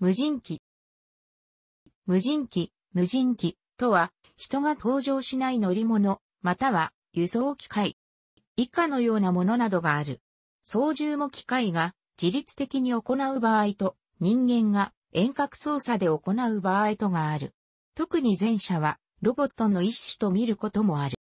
無人機。無人機、無人機とは、人が搭乗しない乗り物、または輸送機械。以下のようなものなどがある。操縦も機械が自律的に行う場合と、人間が遠隔操作で行う場合とがある。特に前者は、ロボットの一種と見ることもある。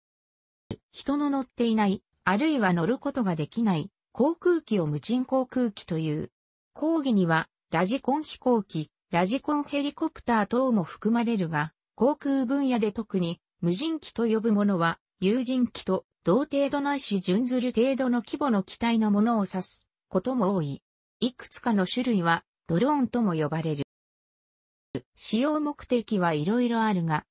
人の乗っていない、あるいは乗ることができない、航空機を無人航空機という。講義には、ラジコン飛行機、ラジコンヘリコプター等も含まれるが、航空分野で特に無人機と呼ぶものは、有人機と同程度ないし準ずる程度の規模の機体のものを指すことも多い。いくつかの種類はドローンとも呼ばれる。使用目的はいろいろあるが、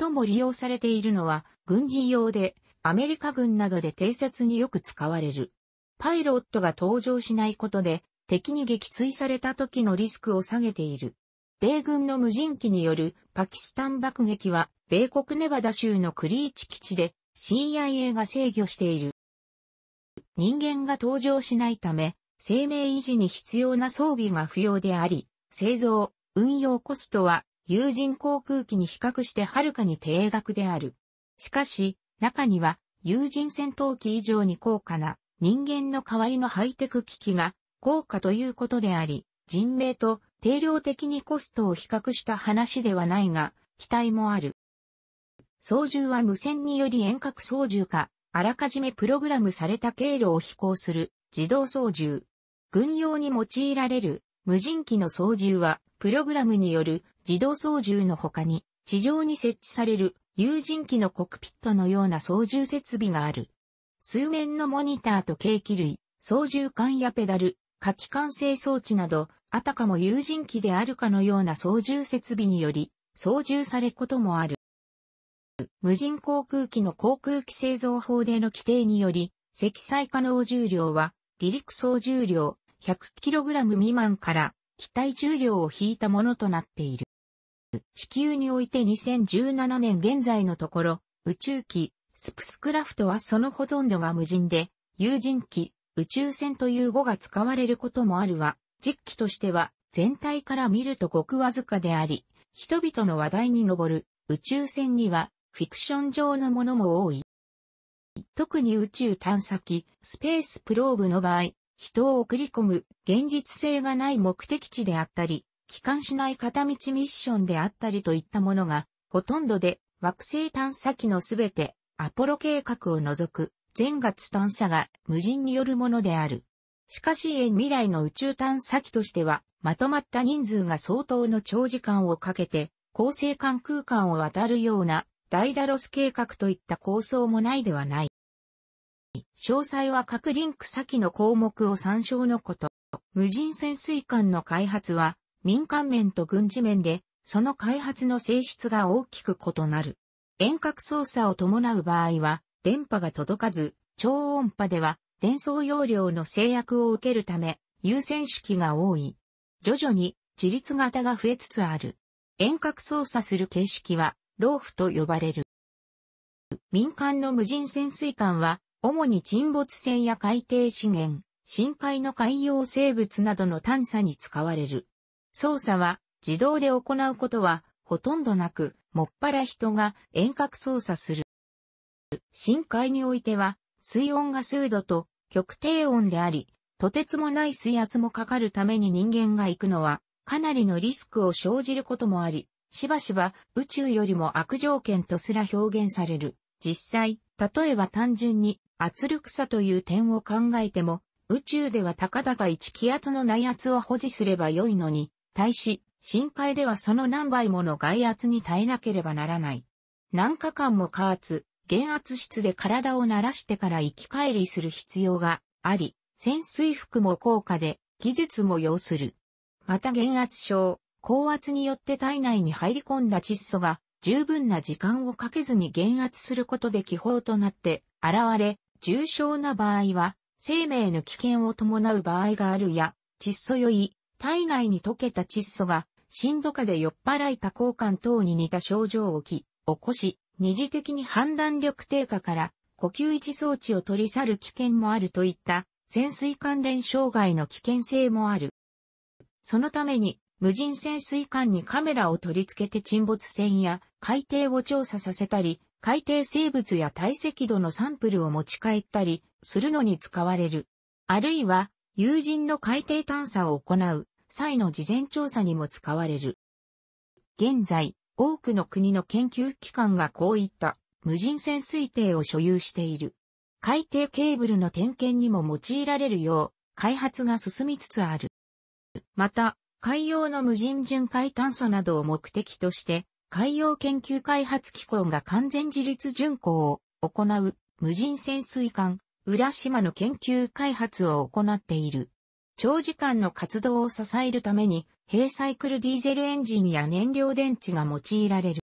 最も利用されているのは軍事用でアメリカ軍などで偵察によく使われる。パイロットが登場しないことで敵に撃墜された時のリスクを下げている。米軍の無人機によるパキスタン爆撃は、米国ネバダ州のクリーチ基地で CIA が制御している。人間が登場しないため、生命維持に必要な装備が不要であり、製造、運用コストは有人航空機に比較してはるかに低額である。しかし、中には有人戦闘機以上に高価な人間の代わりのハイテク機器が効果ということであり、人命と定量的にコストを比較した話ではないが、期待もある。操縦は無線により遠隔操縦か、あらかじめプログラムされた経路を飛行する自動操縦。軍用に用いられる無人機の操縦は、プログラムによる自動操縦の他に、地上に設置される有人機のコクピットのような操縦設備がある。数面のモニターと計器類、操縦管やペダル、火器管制装置など、あたかも有人機であるかのような操縦設備により、操縦されこともある。無人航空機の航空機製造法での規定により、積載可能重量は、離陸総重量 100kg 未満から機体重量を引いたものとなっている。地球において2017年現在のところ、宇宙機、スプスクラフトはそのほとんどが無人で、有人機、宇宙船という語が使われることもあるわ。実機としては全体から見るとごくわずかであり、人々の話題に上る宇宙船にはフィクション上のものも多い。特に宇宙探査機、スペースプローブの場合、人を送り込む現実性がない目的地であったり、帰還しない片道ミッションであったりといったものが、ほとんどで惑星探査機のすべてアポロ計画を除く全月探査が無人によるものである。しかし遠未来の宇宙探査機としては、まとまった人数が相当の長時間をかけて、恒星間空間を渡るような、ダイダロス計画といった構想もないではない。詳細は各リンク先の項目を参照のこと。無人潜水艦の開発は、民間面と軍事面で、その開発の性質が大きく異なる。遠隔操作を伴う場合は、電波が届かず、超音波では伝送容量の制約を受けるため、優先式が多い。徐々に自立型が増えつつある。遠隔操作する形式は、ローフと呼ばれる。民間の無人潜水艦は、主に沈没船や海底資源、深海の海洋生物などの探査に使われる。操作は自動で行うことはほとんどなく、もっぱら人が遠隔操作する。深海においては、水温が数度と極低温であり、とてつもない水圧もかかるために人間が行くのは、かなりのリスクを生じることもあり、しばしば宇宙よりも悪条件とすら表現される。実際、例えば単純に圧力差という点を考えても、宇宙では高々1気圧の内圧を保持すれば良いのに、対し、深海ではその何倍もの外圧に耐えなければならない。何日間も加圧、減圧室で体を慣らしてから生き返りする必要があり、潜水服も高価で、技術も要する。また減圧症、高圧によって体内に入り込んだ窒素が十分な時間をかけずに減圧することで気泡となって現れ、重症な場合は生命の危険を伴う場合があるや、窒素酔い、体内に溶けた窒素が深度化で酔っ払いた交換等に似た症状を起き、起こし、二次的に判断力低下から呼吸位置装置を取り去る危険もあるといった潜水関連障害の危険性もある。そのために無人潜水艦にカメラを取り付けて沈没船や海底を調査させたり、海底生物や体積度のサンプルを持ち帰ったりするのに使われる。あるいは友人の海底探査を行う際の事前調査にも使われる。現在、多くの国の研究機関がこういった無人潜水艇を所有している。海底ケーブルの点検にも用いられるよう開発が進みつつある。また、海洋の無人巡回炭素などを目的として、海洋研究開発機構が完全自立巡航を行う無人潜水艦、浦島の研究開発を行っている。長時間の活動を支えるために、閉サイクルディーゼルエンジンや燃料電池が用いられる。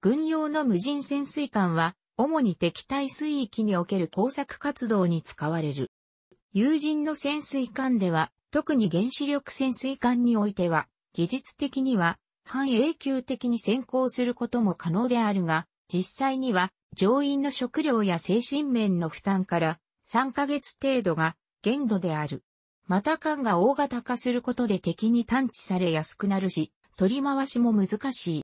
軍用の無人潜水艦は、主に敵対水域における工作活動に使われる。友人の潜水艦では、特に原子力潜水艦においては、技術的には、半永久的に先行することも可能であるが、実際には、乗員の食料や精神面の負担から、3ヶ月程度が限度である。また艦が大型化することで敵に探知されやすくなるし、取り回しも難しい。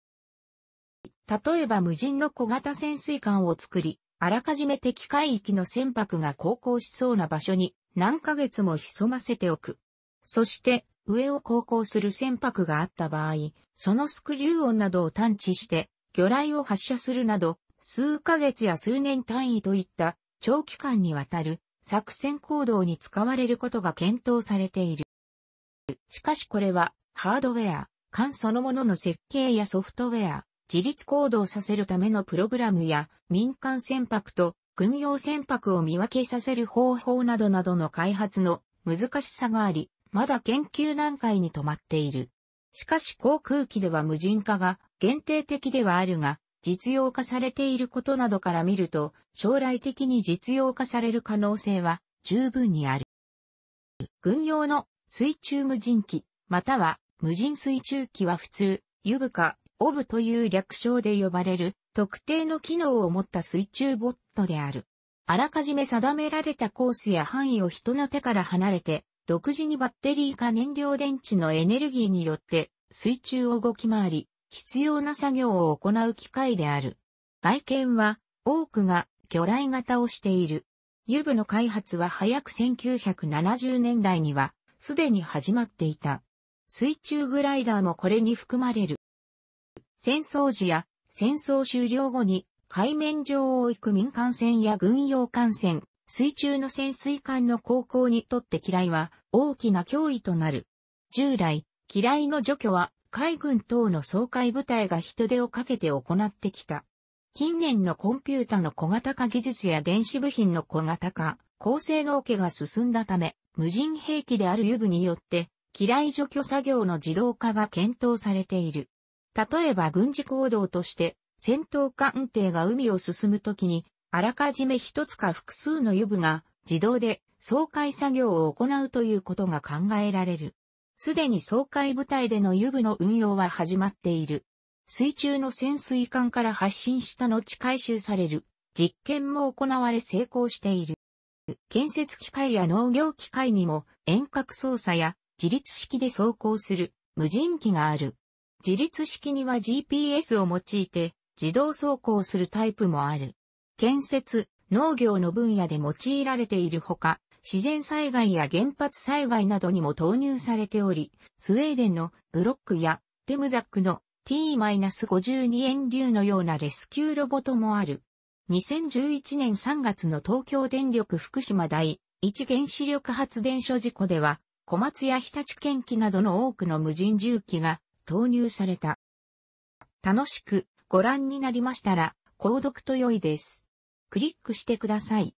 例えば無人の小型潜水艦を作り、あらかじめ敵海域の船舶が航行しそうな場所に何ヶ月も潜ませておく。そして、上を航行する船舶があった場合、そのスクリュー音などを探知して、魚雷を発射するなど、数ヶ月や数年単位といった長期間にわたる作戦行動に使われることが検討されている。しかしこれは、ハードウェア、間そのものの設計やソフトウェア、自立行動させるためのプログラムや民間船舶と軍用船舶を見分けさせる方法などなどの開発の難しさがあり、まだ研究段階に止まっている。しかし航空機では無人化が限定的ではあるが、実用化されていることなどから見ると、将来的に実用化される可能性は十分にある。軍用の水中無人機、または無人水中機は普通、ユブか、オブという略称で呼ばれる特定の機能を持った水中ボットである。あらかじめ定められたコースや範囲を人の手から離れて、独自にバッテリーか燃料電池のエネルギーによって水中を動き回り、必要な作業を行う機械である。外見は多くが魚雷型をしている。油部の開発は早く1970年代にはすでに始まっていた。水中グライダーもこれに含まれる。戦争時や戦争終了後に海面上を行く民間船や軍用艦船、水中の潜水艦の航行にとって嫌いは大きな脅威となる。従来、嫌いの除去は海軍等の総会部隊が人手をかけて行ってきた。近年のコンピュータの小型化技術や電子部品の小型化、高性能化が進んだため、無人兵器である油部によって、機雷除去作業の自動化が検討されている。例えば軍事行動として、戦闘艦艇が海を進むときに、あらかじめ一つか複数の油部が自動で総会作業を行うということが考えられる。すでに総海部隊での油部の運用は始まっている。水中の潜水艦から発進した後回収される実験も行われ成功している。建設機械や農業機械にも遠隔操作や自立式で走行する無人機がある。自立式には GPS を用いて自動走行するタイプもある。建設、農業の分野で用いられているほか、自然災害や原発災害などにも投入されており、スウェーデンのブロックやテムザックの T-52 円流のようなレスキューロボともある。2011年3月の東京電力福島第一原子力発電所事故では、小松や日立県機などの多くの無人重機が投入された。楽しくご覧になりましたら、購読と良いです。クリックしてください。